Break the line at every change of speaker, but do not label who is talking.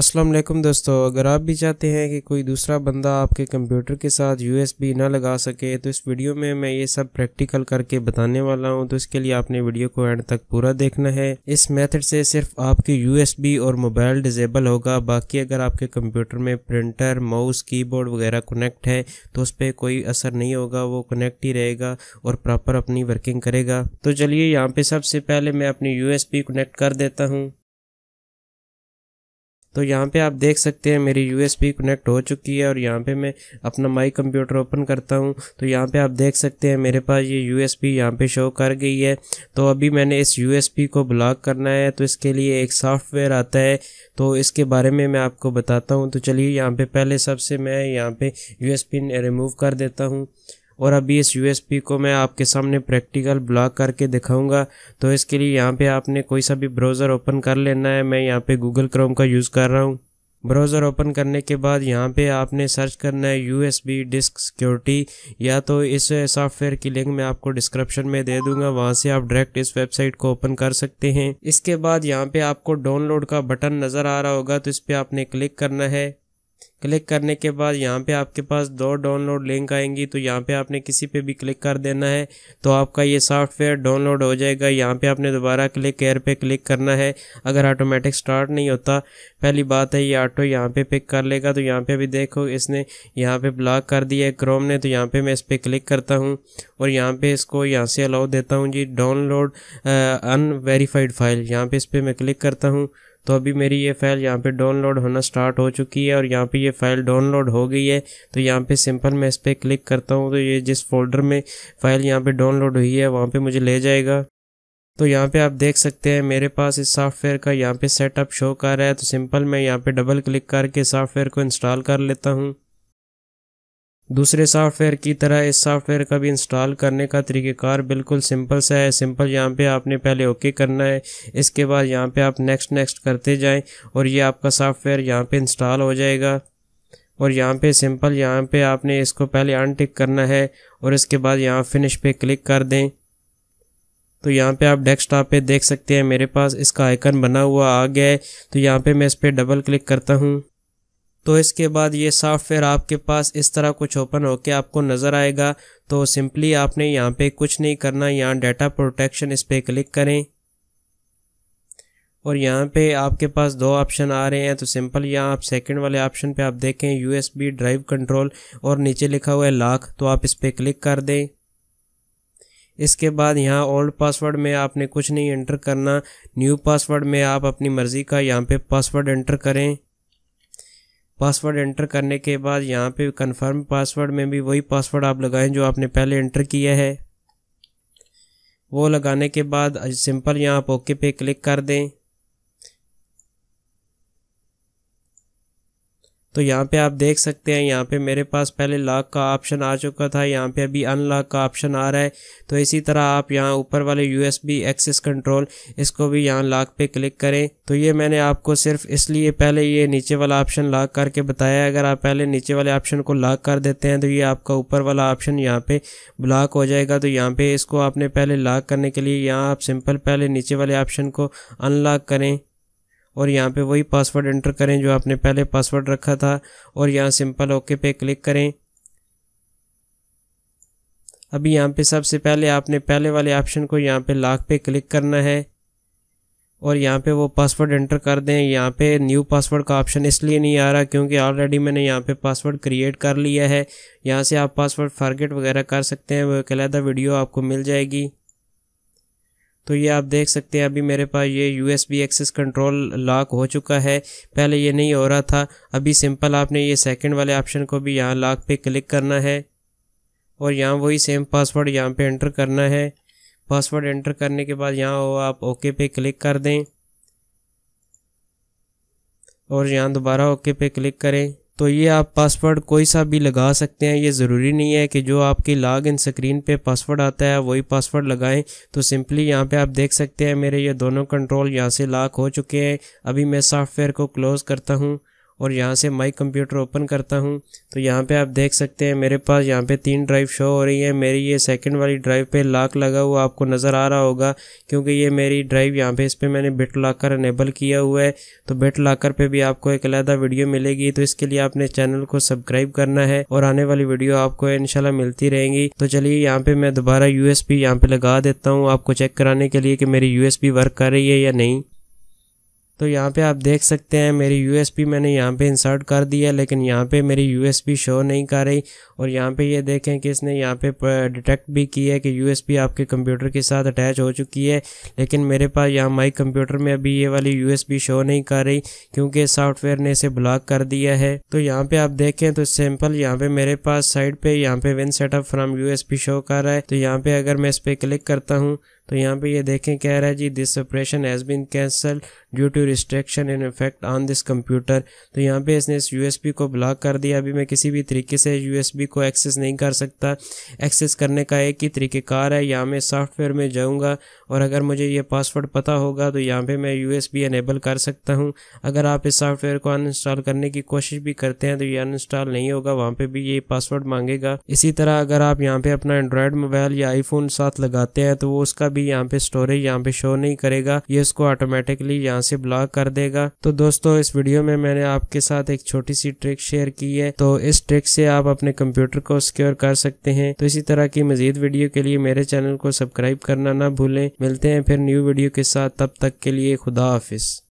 अस्सलाम वालेकुम दोस्तों अगर आप भी चाहते हैं कि कोई दूसरा बंदा आपके कंप्यूटर के साथ यूएसबी ना लगा सके तो इस वीडियो में मैं ये सब प्रैक्टिकल करके बताने वाला हूँ तो इसके लिए आपने वीडियो को एंड तक पूरा देखना है इस मेथड से सिर्फ आपके यूएसबी और मोबाइल डिजेबल होगा बाकी अगर आपके कंप्यूटर में प्रिंटर माउस बोर्ड वगैरह कनेक्ट है तो उस पर कोई असर नहीं होगा वो कनेक्ट ही रहेगा और प्रॉपर अपनी वर्किंग करेगा तो चलिए यहाँ पर सबसे पहले मैं अपनी यू कनेक्ट कर देता हूँ तो यहाँ पे आप देख सकते हैं मेरी यूएसबी कनेक्ट हो चुकी है और यहाँ पे मैं अपना माई कंप्यूटर ओपन करता हूँ तो यहाँ पे आप देख सकते हैं मेरे पास ये यूएसबी यहाँ पर शो कर गई है तो अभी मैंने इस यूएसबी को ब्लॉक करना है तो इसके लिए एक सॉफ्टवेयर आता है तो इसके बारे में मैं आपको बताता हूँ तो चलिए यहाँ पर पहले सबसे मैं यहाँ पर यू रिमूव कर देता हूँ और अभी इस यू को मैं आपके सामने प्रैक्टिकल ब्लॉक करके दिखाऊंगा तो इसके लिए यहाँ पे आपने कोई सा भी ब्राउज़र ओपन कर लेना है मैं यहाँ पे गूगल क्रोम का यूज़ कर रहा हूँ ब्राउज़र ओपन करने के बाद यहाँ पे आपने सर्च करना है U S B disk security या तो इस सॉफ्टवेयर की लिंक मैं आपको डिस्क्रिप्शन में दे दूंगा वहाँ से आप डायरेक्ट इस वेबसाइट को ओपन कर सकते हैं इसके बाद यहाँ पे आपको डाउनलोड का बटन नज़र आ रहा होगा तो इस पर आपने क्लिक करना है क्लिक करने के बाद यहाँ पे आपके पास दो डाउनलोड लिंक आएंगी तो यहाँ पे आपने किसी पे भी क्लिक कर देना है तो आपका ये सॉफ्टवेयर डाउनलोड हो जाएगा यहाँ पे आपने दोबारा क्लिक एयर पे क्लिक करना है अगर ऑटोमेटिक स्टार्ट नहीं होता पहली बात है ये ऑटो यहाँ पे पिक कर लेगा तो यहाँ पे अभी देखो इसने यहाँ पे ब्लॉक कर दिया है क्रोम ने तो यहाँ पे मैं इस पर क्लिक करता हूँ और यहाँ पे इसको यहाँ से अलाउ देता हूँ जी डाउनलोड अनवेरीफाइड फाइल यहाँ पे इस पर मैं क्लिक करता हूँ तो अभी मेरी ये फ़ाइल यहाँ पे डाउनलोड होना स्टार्ट हो चुकी है और यहाँ पे ये फ़ाइल डाउनलोड हो गई है तो यहाँ पे सिंपल मैं इस पर क्लिक करता हूँ तो ये जिस फोल्डर में फ़ाइल यहाँ पे डाउनलोड हुई है वहाँ पे मुझे ले जाएगा तो यहाँ पे आप देख सकते हैं मेरे पास इस सॉफ्टवेयर का यहाँ पे सेटअप शो कर रहा है तो सिंपल मैं यहाँ पे डबल क्लिक करके सॉफ्टवेयर को इंस्टॉल कर लेता हूँ दूसरे सॉफ्टवेयर की तरह इस सॉफ्टवेयर का भी इंस्टॉल करने का तरीक़ेकार बिल्कुल सिंपल सा है सिंपल यहाँ पे आपने पहले ओके करना है इसके बाद यहाँ पे आप नेक्स्ट नेक्स्ट करते जाएं और ये आपका सॉफ्टवेयर यहाँ पे इंस्टॉल हो जाएगा और यहाँ पे सिंपल यहाँ पे आपने इसको पहले अनटिक करना है और इसके बाद यहाँ फिनिश पे क्लिक कर दें तो यहाँ पे आप डेस्कटॉप पे देख सकते हैं मेरे पास इसका आइकन बना हुआ आ गया है तो यहाँ पे मैं इस पर डबल क्लिक करता हूँ तो इसके बाद ये सॉफ्टवेयर आपके पास इस तरह कुछ ओपन होकर आपको नज़र आएगा तो सिंपली आपने यहाँ पे कुछ नहीं करना यहाँ डाटा प्रोटेक्शन इस पर क्लिक करें और यहाँ पे आपके पास दो ऑप्शन आ रहे हैं तो सिंपल यहाँ आप सेकंड वाले ऑप्शन पे आप देखें यूएसबी ड्राइव कंट्रोल और नीचे लिखा हुआ है लाख तो आप इस पर क्लिक कर दें इसके बाद यहाँ ओल्ड पासवर्ड में आपने कुछ नहीं एंटर करना न्यू पासवर्ड में आप अपनी मर्ज़ी का यहाँ पे पासवर्ड एंटर करें पासवर्ड एंटर करने के बाद यहाँ पे कंफर्म पासवर्ड में भी वही पासवर्ड आप लगाएं जो आपने पहले एंटर किया है वो लगाने के बाद सिंपल यहाँ आप ओके पे क्लिक कर दें तो यहाँ पे आप देख सकते हैं यहाँ पे मेरे पास पहले लॉक का ऑप्शन आ चुका था यहाँ पे अभी अनलॉक का ऑप्शन आ रहा है तो इसी तरह आप यहाँ ऊपर वाले U S B access control इसको भी यहाँ लॉक पे क्लिक करें तो ये मैंने आपको सिर्फ इसलिए पहले ये नीचे वाला ऑप्शन लॉक करके बताया अगर आप पहले नीचे वाले ऑप्शन को लॉक कर देते हैं तो ये आपका ऊपर वाला ऑप्शन यहाँ पर ब्लॉक हो जाएगा तो यहाँ पर इसको आपने पहले लॉक करने के लिए यहाँ आप सिंपल पहले नीचे वाले ऑप्शन को अनलॉक करें और यहाँ पे वही पासवर्ड एंटर करें जो आपने पहले पासवर्ड रखा था और यहाँ सिंपल ओके पे क्लिक करें अभी यहाँ पे सबसे पहले आपने पहले वाले ऑप्शन को यहाँ पे लाख पे क्लिक करना है और यहाँ पे वो पासवर्ड एंटर कर दें यहाँ पे न्यू पासवर्ड का ऑप्शन इसलिए नहीं आ रहा क्योंकि ऑलरेडी मैंने यहाँ पे पासवर्ड क्रिएट कर लिया है यहाँ से आप पासवर्ड फॉरगेट वगैरह कर सकते हैं वो एक अलहदा वीडियो आपको मिल जाएगी तो ये आप देख सकते हैं अभी मेरे पास ये U S B access control lock हो चुका है पहले ये नहीं हो रहा था अभी सिंपल आपने ये सेकंड वाले ऑप्शन को भी यहाँ लॉक पे क्लिक करना है और यहाँ वही सेम पासवर्ड यहाँ पे एंटर करना है पासवर्ड एंटर करने के बाद यहाँ हो आप ओके पे क्लिक कर दें और यहाँ दोबारा ओके पे क्लिक करें तो ये आप पासवर्ड कोई सा भी लगा सकते हैं ये ज़रूरी नहीं है कि जो आपकी लॉग इन स्क्रीन पे पासवर्ड आता है वही पासवर्ड लगाएं तो सिंपली यहाँ पे आप देख सकते हैं मेरे ये दोनों कंट्रोल यहाँ से लॉक हो चुके हैं अभी मैं सॉफ्टवेयर को क्लोज़ करता हूँ और यहाँ से माई कंप्यूटर ओपन करता हूँ तो यहाँ पे आप देख सकते हैं मेरे पास यहाँ पे तीन ड्राइव शो हो रही है मेरी ये सेकंड वाली ड्राइव पे लाक लगा हुआ आपको नज़र आ रहा होगा क्योंकि ये मेरी ड्राइव यहाँ पे इस पर मैंने बिट लॉकर अनेबल किया हुआ है तो बिट लॉकर पे भी आपको एक अलहदा वीडियो मिलेगी तो इसके लिए आपने चैनल को सब्सक्राइब करना है और आने वाली वीडियो आपको इनशाला मिलती रहेंगी तो चलिए यहाँ पर मैं दोबारा यू एस यहाँ पे लगा देता हूँ आपको चेक कराने के लिए कि मेरी यू वर्क कर रही है या नहीं तो यहाँ पे आप देख सकते हैं मेरी यू मैंने यहाँ पे इंसर्ट कर दी है लेकिन यहाँ पे मेरी यू शो नहीं कर रही और यहाँ पे ये यह देखें कि इसने यहाँ पे डिटेक्ट भी की है कि यू आपके कंप्यूटर के साथ अटैच हो चुकी है लेकिन मेरे पास यहाँ माई कंप्यूटर में अभी ये वाली यू शो नहीं कर रही क्योंकि सॉफ्टवेयर ने इसे ब्लॉक कर दिया है तो यहाँ पर आप देखें तो सिंपल यहाँ पर मेरे पास साइड पर यहाँ पर विन सेटअप फ्राम यू शो कर रहा है तो यहाँ पर अगर मैं इस पर क्लिक करता हूँ तो यहाँ पे ये देखें कह रहा है जी this operation has been cancelled due to restriction in effect on this computer तो यहाँ पे इसने इस यू को ब्लॉक कर दिया अभी मैं किसी भी तरीके से यू को एक्सेस नहीं कर सकता एक्सेस करने का एक ही तरीक़ेकार है यहाँ मैं सॉफ्टवेयर में जाऊँगा और अगर मुझे ये पासवर्ड पता होगा तो यहाँ पर मैं यू एनेबल कर सकता हूँ अगर आप इस सॉफ्टवेयर को अनइंस्टॉल करने की कोशिश भी करते हैं तो ये अनइंस्टॉल नहीं होगा वहाँ पर भी ये पासवर्ड मांगेगा इसी तरह अगर आप यहाँ पर अपना एंड्रॉयड मोबाइल या आईफोन साथ लगाते हैं तो वो उसका भी यहाँ पे स्टोरेज यहाँ पे शो नहीं करेगा ये इसको ऑटोमेटिकली यहाँ से ब्लॉक कर देगा तो दोस्तों इस वीडियो में मैंने आपके साथ एक छोटी सी ट्रिक शेयर की है तो इस ट्रिक से आप अपने कंप्यूटर को सिक्योर कर सकते हैं तो इसी तरह की मजीद वीडियो के लिए मेरे चैनल को सब्सक्राइब करना ना भूलें मिलते हैं फिर न्यू वीडियो के साथ तब तक के लिए खुदा हाफिज़